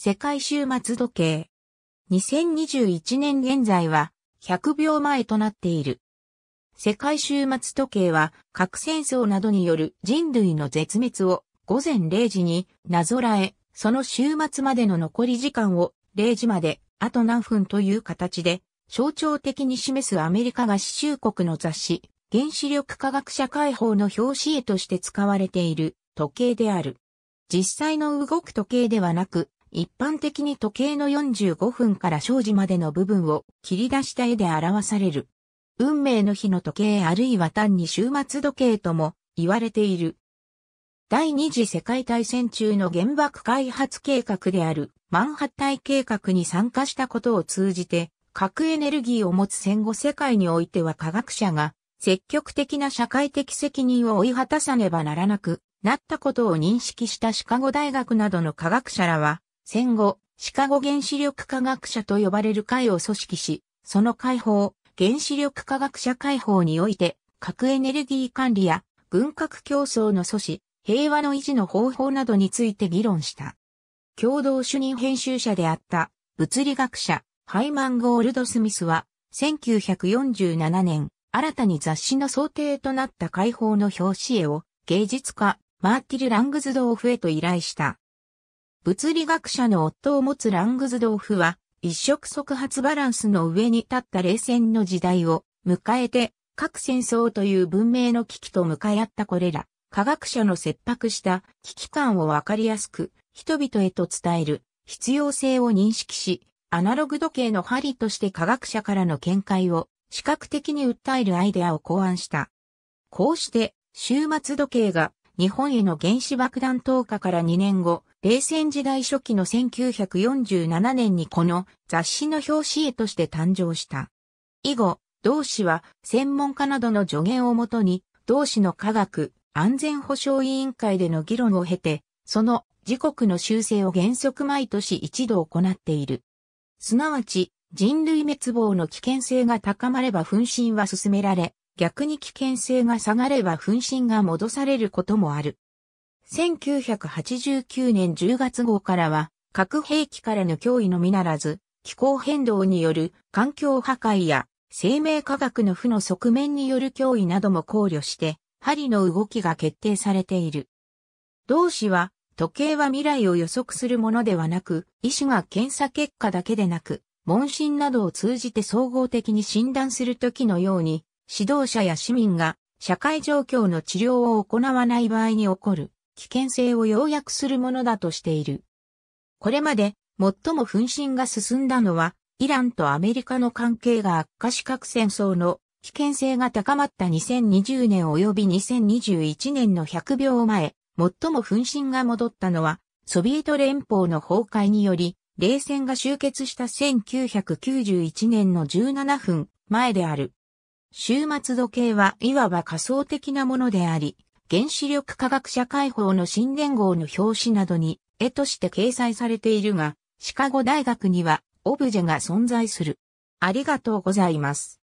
世界終末時計。2021年現在は100秒前となっている。世界終末時計は核戦争などによる人類の絶滅を午前0時になぞらえ、その終末までの残り時間を0時まであと何分という形で象徴的に示すアメリカ合衆国の雑誌原子力科学者解放の表紙絵として使われている時計である。実際の動く時計ではなく一般的に時計の45分から生時までの部分を切り出した絵で表される。運命の日の時計あるいは単に終末時計とも言われている。第二次世界大戦中の原爆開発計画であるマンハッタイ計画に参加したことを通じて核エネルギーを持つ戦後世界においては科学者が積極的な社会的責任を追い果たさねばならなくなったことを認識したシカゴ大学などの科学者らは戦後、シカゴ原子力科学者と呼ばれる会を組織し、その解放、原子力科学者解放において、核エネルギー管理や軍拡競争の阻止、平和の維持の方法などについて議論した。共同主任編集者であった物理学者ハイマン・ゴールド・スミスは1947年新たに雑誌の想定となった解放の表紙絵を芸術家マーティル・ラングズドーフへと依頼した。物理学者の夫を持つラングズドーフは、一触即発バランスの上に立った冷戦の時代を迎えて、核戦争という文明の危機と向かい合ったこれら、科学者の切迫した危機感をわかりやすく、人々へと伝える必要性を認識し、アナログ時計の針として科学者からの見解を視覚的に訴えるアイデアを考案した。こうして、終末時計が日本への原子爆弾投下から2年後、冷戦時代初期の1947年にこの雑誌の表紙絵として誕生した。以後、同氏は専門家などの助言をもとに、同氏の科学安全保障委員会での議論を経て、その時刻の修正を原則毎年一度行っている。すなわち、人類滅亡の危険性が高まれば噴進は進められ、逆に危険性が下がれば分身が戻されることもある。1989年10月号からは、核兵器からの脅威のみならず、気候変動による環境破壊や生命科学の負の側面による脅威なども考慮して、針の動きが決定されている。同氏は、時計は未来を予測するものではなく、医師が検査結果だけでなく、問診などを通じて総合的に診断するときのように、指導者や市民が社会状況の治療を行わない場合に起こる危険性を要約するものだとしている。これまで最も紛争が進んだのはイランとアメリカの関係が悪化し核戦争の危険性が高まった2020年及び2021年の100秒前、最も紛争が戻ったのはソビエト連邦の崩壊により冷戦が終結した1991年の17分前である。終末時計はいわば仮想的なものであり、原子力科学社会法の新元号の表紙などに絵として掲載されているが、シカゴ大学にはオブジェが存在する。ありがとうございます。